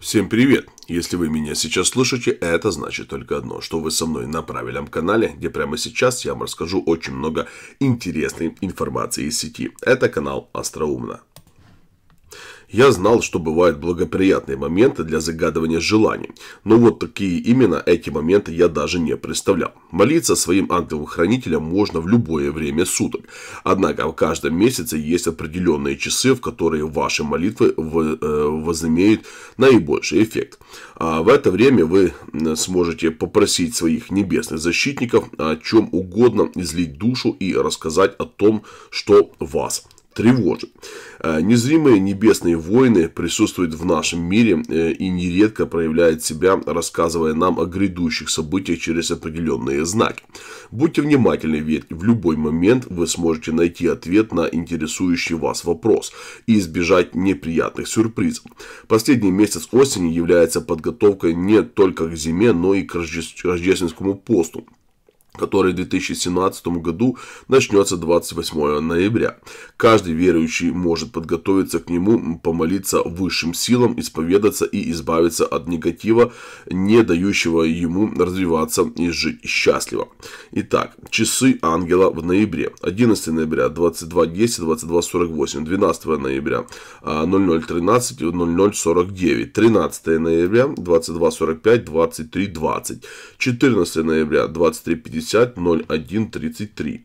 Всем привет! Если вы меня сейчас слышите, это значит только одно, что вы со мной на правильном канале, где прямо сейчас я вам расскажу очень много интересной информации из сети. Это канал Остроумно. Я знал, что бывают благоприятные моменты для загадывания желаний, но вот такие именно эти моменты я даже не представлял. Молиться своим ангелам-хранителям можно в любое время суток. Однако в каждом месяце есть определенные часы, в которые ваши молитвы э, возымеют наибольший эффект. А в это время вы сможете попросить своих небесных защитников о чем угодно, излить душу и рассказать о том, что вас тревожит. Э, незримые небесные войны присутствуют в нашем мире э, и нередко проявляют себя, рассказывая нам о грядущих событиях через определенные знаки. Будьте внимательны, ведь в любой момент вы сможете найти ответ на интересующий вас вопрос и избежать неприятных сюрпризов. Последний месяц осени является подготовкой не только к зиме, но и к рождественскому посту который в 2017 году начнется 28 ноября. Каждый верующий может подготовиться к нему, помолиться высшим силам, исповедаться и избавиться от негатива, не дающего ему развиваться и жить счастливо. Итак, часы ангела в ноябре. 11 ноября 22.10, 22.48, 12 ноября 00.13, 00.49, 13 ноября 22.45, 23.20, 14 ноября 23.50, 600133.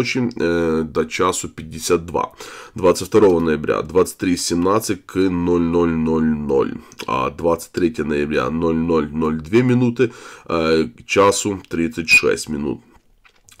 ночи э, до часу 52. 22 ноября 23.17 к 00.00, а 23 ноября 00.02 минуты э, к часу 36 минут.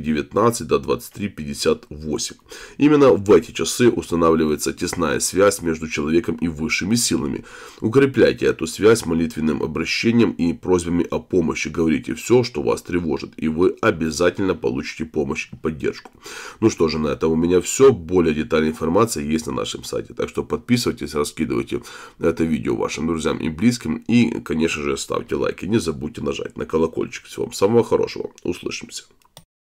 23.19 до 23.58. Именно в эти часы устанавливается тесная связь между человеком и высшими силами. Укрепляйте эту связь молитвенным обращением и просьбами о помощи. Говорите все, что вас тревожит, и вы обязательно получите помощь и поддержку. Ну что же, на этом у меня все. Более детальная информация есть на нашем сайте. Так что подписывайтесь, раскидывайте это видео вашим друзьям и близким. И, конечно же, ставьте лайки. Не забудьте нажать на колокольчик. Всего вам самого хорошего. Услышимся.